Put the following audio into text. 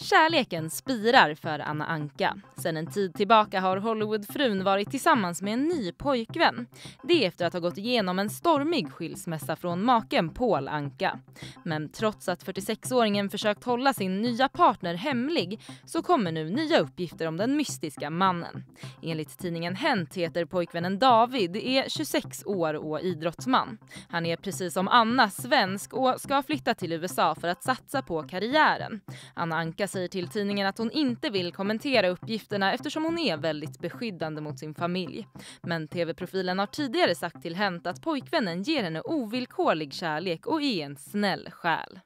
Kärleken spirar för Anna Anka. Sen en tid tillbaka har Hollywoodfrun varit tillsammans med en ny pojkvän. Det efter att ha gått igenom en stormig skilsmässa från maken Paul Anka. Men trots att 46-åringen försökt hålla sin nya partner hemlig så kommer nu nya uppgifter om den mystiska mannen. Enligt tidningen Hänt heter pojkvännen David, är 26 år och idrottsman. Han är precis som Anna svensk och ska flytta till USA för att satsa på karriären. Anna Anka Annika säger till tidningen att hon inte vill kommentera uppgifterna eftersom hon är väldigt beskyddande mot sin familj. Men tv-profilen har tidigare sagt till Hent att pojkvännen ger henne ovillkorlig kärlek och är en snäll själ.